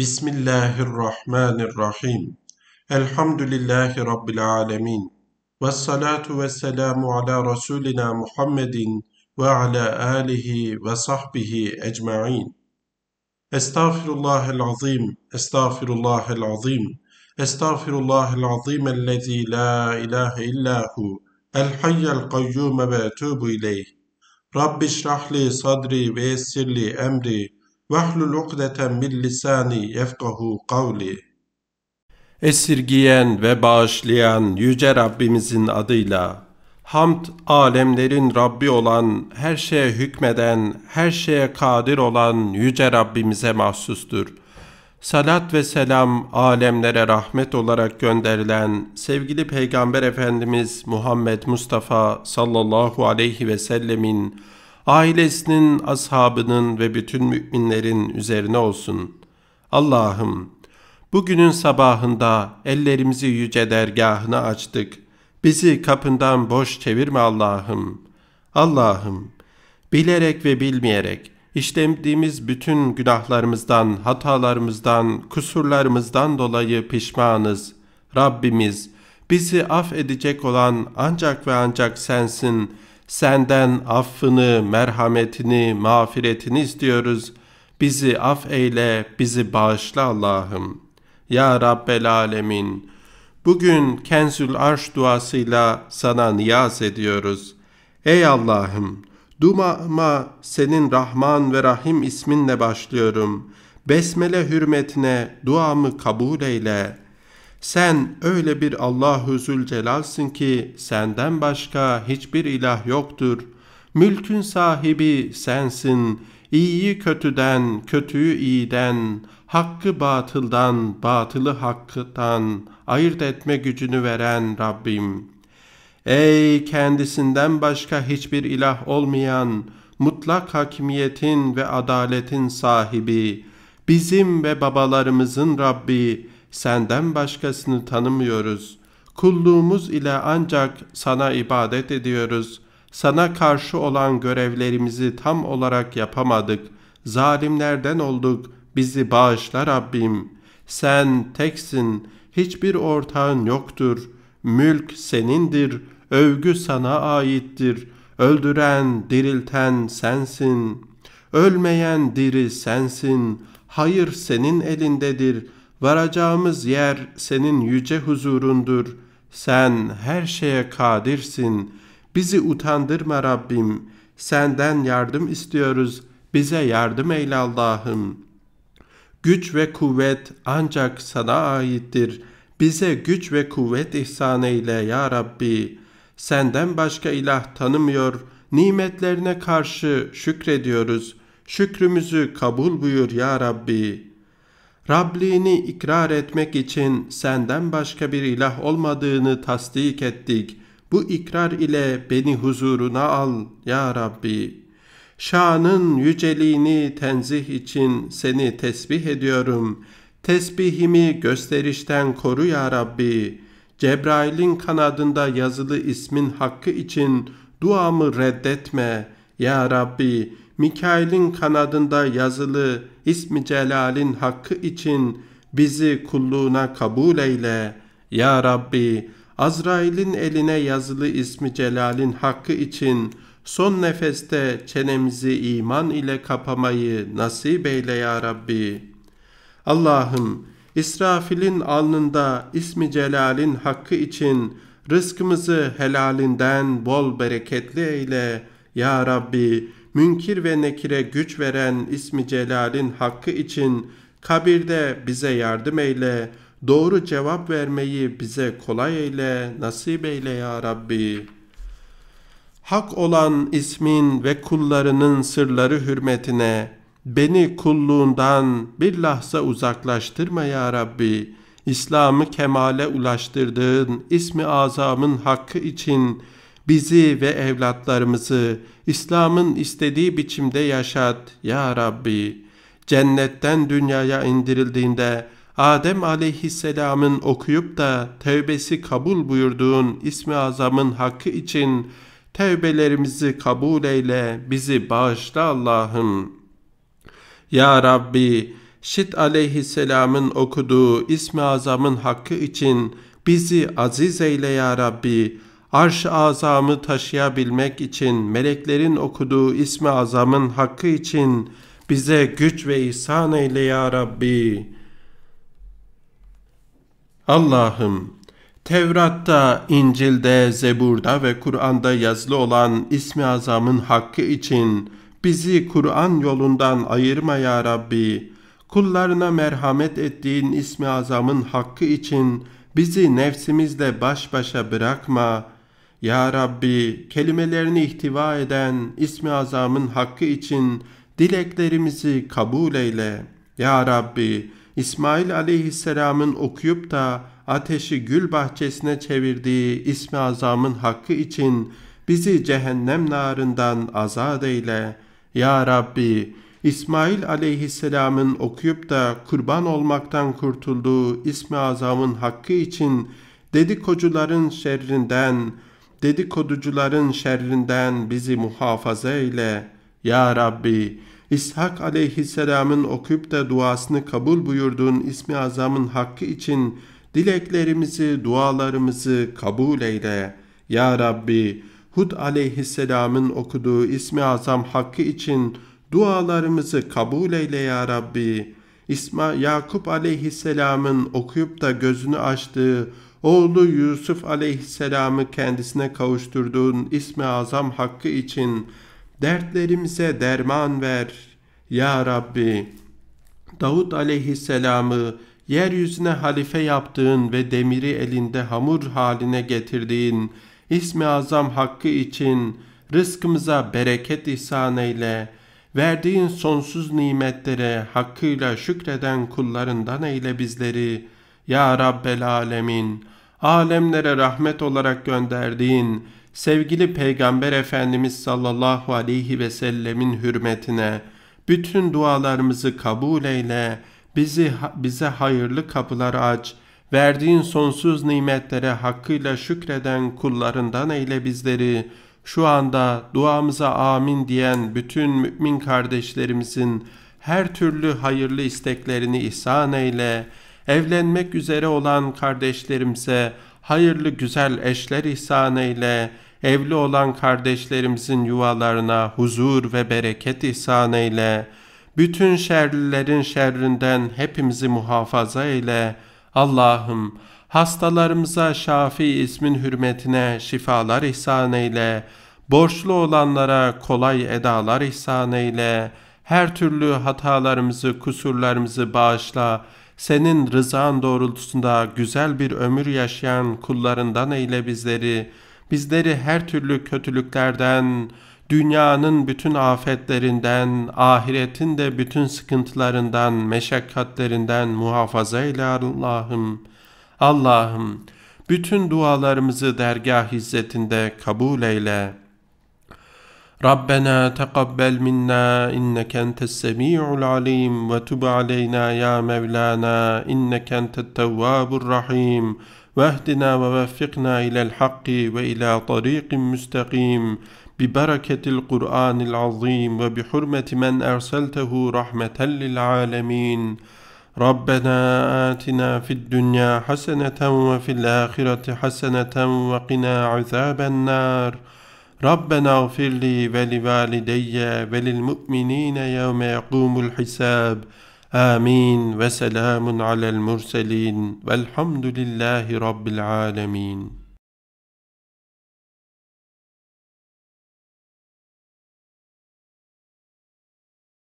بسم الله الرحمن الرحيم الحمد لله رب العالمين والصلاة والسلام على رسولنا محمد وعلى آله وصحبه أجمعين أستغفر الله العظيم أستغفر الله العظيم أستغفر الله العظيم الذي لا إله إلا هو الحي القيوم وأتوب إليه رب اشرح لي صدري ويسر لي أمري vahlul ukdeten min lisani yefkahu kavli. Esirgiyen ve bağışlayan Yüce Rabbimizin adıyla, hamd alemlerin Rabbi olan, her şeye hükmeden, her şeye kadir olan Yüce Rabbimize mahsustur. Salat ve selam alemlere rahmet olarak gönderilen sevgili Peygamber Efendimiz Muhammed Mustafa sallallahu aleyhi ve sellemin ailesinin, ashabının ve bütün müminlerin üzerine olsun. Allah'ım, bugünün sabahında ellerimizi yüce dergahına açtık. Bizi kapından boş çevirme Allah'ım. Allah'ım, bilerek ve bilmeyerek işlemdiğimiz bütün günahlarımızdan, hatalarımızdan, kusurlarımızdan dolayı pişmanız. Rabbimiz, bizi affedecek olan ancak ve ancak sensin.'' Senden affını, merhametini, mağfiretini istiyoruz. Bizi af eyle, bizi bağışla Allah'ım. Ya Rabbel Alemin, bugün Kenzül Arş duasıyla sana niyaz ediyoruz. Ey Allah'ım, Duma'ma senin Rahman ve Rahim isminle başlıyorum. Besmele hürmetine duamı kabul eyle.'' Sen öyle bir Allahu Zülcelal'sın ki senden başka hiçbir ilah yoktur. Mülkün sahibi sensin. İyiyi kötüden, kötüyü iyiden, hakkı batıldan, batılı hakkıdan ayırt etme gücünü veren Rabbim. Ey kendisinden başka hiçbir ilah olmayan, mutlak hakimiyetin ve adaletin sahibi, bizim ve babalarımızın Rabbi, senden başkasını tanımıyoruz. Kulluğumuz ile ancak sana ibadet ediyoruz. Sana karşı olan görevlerimizi tam olarak yapamadık. Zalimlerden olduk. Bizi bağışla Rabbim. Sen teksin. Hiçbir ortağın yoktur. Mülk senindir. Övgü sana aittir. Öldüren, dirilten sensin. Ölmeyen diri sensin. Hayır senin elindedir.'' Varacağımız yer senin yüce huzurundur. Sen her şeye kadirsin. Bizi utandırma Rabbim. Senden yardım istiyoruz. Bize yardım eyle Allah'ım. Güç ve kuvvet ancak sana aittir. Bize güç ve kuvvet ihsan eyle ya Rabbi. Senden başka ilah tanımıyor. Nimetlerine karşı şükrediyoruz. Şükrümüzü kabul buyur ya Rabbi.'' Rabliğini ikrar etmek için senden başka bir ilah olmadığını tasdik ettik. Bu ikrar ile beni huzuruna al ya Rabbi. Şanın yüceliğini tenzih için seni tesbih ediyorum. Tesbihimi gösterişten koru ya Rabbi. Cebrail'in kanadında yazılı ismin hakkı için duamı reddetme. Ya Rabbi, Mikail'in kanadında yazılı ismi celalin hakkı için bizi kulluğuna kabul eyle. Ya Rabbi, Azrail'in eline yazılı ismi celalin hakkı için son nefeste çenemizi iman ile kapamayı nasip eyle ya Rabbi. Allah'ım, İsrafil'in alnında ismi celalin hakkı için rızkımızı helalinden bol bereketli eyle. Ya Rabbi, münkir ve nekire güç veren ismi celalin hakkı için kabirde bize yardım eyle, doğru cevap vermeyi bize kolay eyle, nasip eyle ya Rabbi. Hak olan ismin ve kullarının sırları hürmetine beni kulluğundan bir lahza uzaklaştırma ya Rabbi. İslam'ı kemale ulaştırdığın ismi azamın hakkı için Bizi ve evlatlarımızı İslam'ın istediği biçimde yaşat ya Rabbi. Cennetten dünyaya indirildiğinde Adem aleyhisselamın okuyup da tevbesi kabul buyurduğun ismi azamın hakkı için tevbelerimizi kabul eyle, bizi bağışla Allah'ım. Ya Rabbi, Şit aleyhisselamın okuduğu ismi azamın hakkı için bizi aziz eyle ya Rabbi arş-ı azamı taşıyabilmek için, meleklerin okuduğu ismi azamın hakkı için bize güç ve ihsan eyle ya Rabbi. Allah'ım, Tevrat'ta, İncil'de, Zebur'da ve Kur'an'da yazılı olan ismi azamın hakkı için bizi Kur'an yolundan ayırma ya Rabbi. Kullarına merhamet ettiğin ismi azamın hakkı için bizi nefsimizle baş başa bırakma.'' Ya Rabbi kelimelerini ihtiva eden ismi azamın hakkı için dileklerimizi kabul eyle. Ya Rabbi İsmail aleyhisselamın okuyup da ateşi gül bahçesine çevirdiği ismi azamın hakkı için bizi cehennem narından azat eyle. Ya Rabbi İsmail aleyhisselamın okuyup da kurban olmaktan kurtulduğu ismi azamın hakkı için dedikocuların şerrinden, dedikoducuların şerrinden bizi muhafaza eyle. Ya Rabbi, İshak aleyhisselamın okuyup da duasını kabul buyurduğun ismi azamın hakkı için dileklerimizi, dualarımızı kabul eyle. Ya Rabbi, Hud aleyhisselamın okuduğu ismi azam hakkı için dualarımızı kabul eyle ya Rabbi. İsma Yakup aleyhisselamın okuyup da gözünü açtığı Oğlu Yusuf aleyhisselamı kendisine kavuşturduğun ismi azam hakkı için dertlerimize derman ver ya Rabbi. Davut aleyhisselamı yeryüzüne halife yaptığın ve demiri elinde hamur haline getirdiğin ismi azam hakkı için rızkımıza bereket ihsan eyle, verdiğin sonsuz nimetlere hakkıyla şükreden kullarından eyle bizleri.'' Ya Rabbel Alemin, alemlere rahmet olarak gönderdiğin sevgili Peygamber Efendimiz sallallahu aleyhi ve sellemin hürmetine bütün dualarımızı kabul eyle, bizi bize hayırlı kapılar aç, verdiğin sonsuz nimetlere hakkıyla şükreden kullarından eyle bizleri.'' şu anda duamıza amin diyen bütün mümin kardeşlerimizin her türlü hayırlı isteklerini ihsan eyle, evlenmek üzere olan kardeşlerimize hayırlı güzel eşler ihsan eyle, evli olan kardeşlerimizin yuvalarına huzur ve bereket ihsan eyle, bütün şerlilerin şerrinden hepimizi muhafaza eyle. Allah'ım hastalarımıza şafi ismin hürmetine şifalar ihsan eyle, borçlu olanlara kolay edalar ihsan eyle, her türlü hatalarımızı, kusurlarımızı bağışla.'' senin rızan doğrultusunda güzel bir ömür yaşayan kullarından eyle bizleri. Bizleri her türlü kötülüklerden, dünyanın bütün afetlerinden, ahiretin de bütün sıkıntılarından, meşakkatlerinden muhafaza eyle Allah'ım. Allah'ım bütün dualarımızı dergah hizmetinde kabul eyle.'' ربنا تقبل منا إنك أنت السميع العليم وتب علينا يا مولانا إنك أنت التواب الرحيم واهدنا ووفقنا إلى الحق وإلى طريق مستقيم ببركة القرآن العظيم وبحرمة من أرسلته رحمة للعالمين ربنا آتنا في الدنيا حسنة وفي الآخرة حسنة وقنا عذاب النار ربنا اغفر لي ولوالدي وللمؤمنين يوم يقوم الحساب آمين وسلام على المرسلين والحمد لله رب العالمين